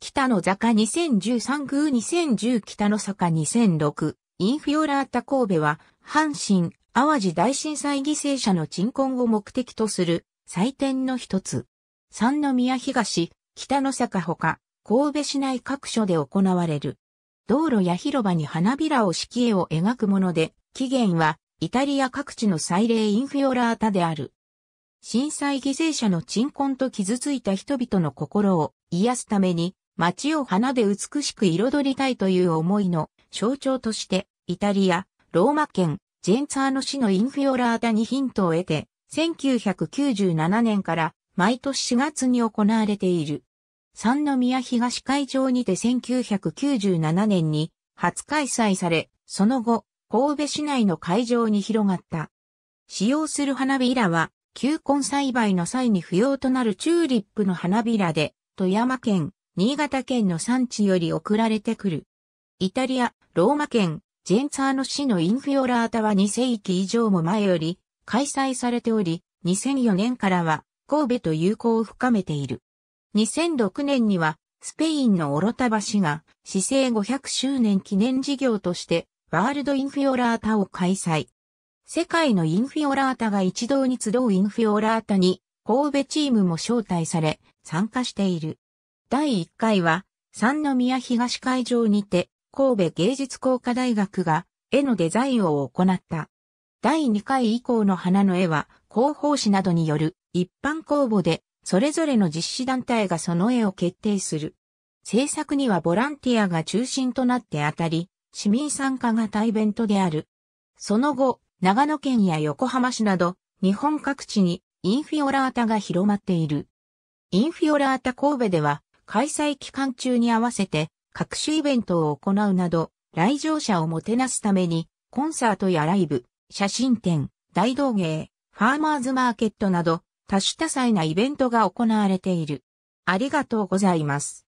北の坂2013空2010北の坂2006インフィオラータ神戸は阪神淡路大震災犠牲者の鎮魂を目的とする祭典の一つ。三宮東、北の坂ほか、神戸市内各所で行われる。道路や広場に花びらを敷絵を描くもので、起源はイタリア各地の祭礼インフィオラータである。震災犠牲者の鎮魂と傷ついた人々の心を癒すために街を花で美しく彩りたいという思いの象徴として、イタリア、ローマ県、ジェンツァーノ市のインフィオラータにヒントを得て、1997年から毎年4月に行われている。三宮東会場にて1997年に初開催され、その後、神戸市内の会場に広がった。使用する花びらは、球根栽培の際に不要となるチューリップの花びらで、富山県、新潟県の産地より送られてくる。イタリア、ローマ県、ジェンツァーノ市のインフィオラータは2世紀以上も前より開催されており、2004年からは神戸と友好を深めている。2006年にはスペインのオロタバ市が市政500周年記念事業としてワールドインフィオラータを開催。世界のインフィオラータが一堂に集うインフィオラータに神戸チームも招待され参加している。第1回は、三宮東会場にて、神戸芸術工科大学が絵のデザインを行った。第2回以降の花の絵は、広報誌などによる一般公募で、それぞれの実施団体がその絵を決定する。制作にはボランティアが中心となって当たり、市民参加型イベントである。その後、長野県や横浜市など、日本各地にインフィオラータが広まっている。インフィオラータ神戸では、開催期間中に合わせて各種イベントを行うなど、来場者をもてなすために、コンサートやライブ、写真展、大道芸、ファーマーズマーケットなど、多種多彩なイベントが行われている。ありがとうございます。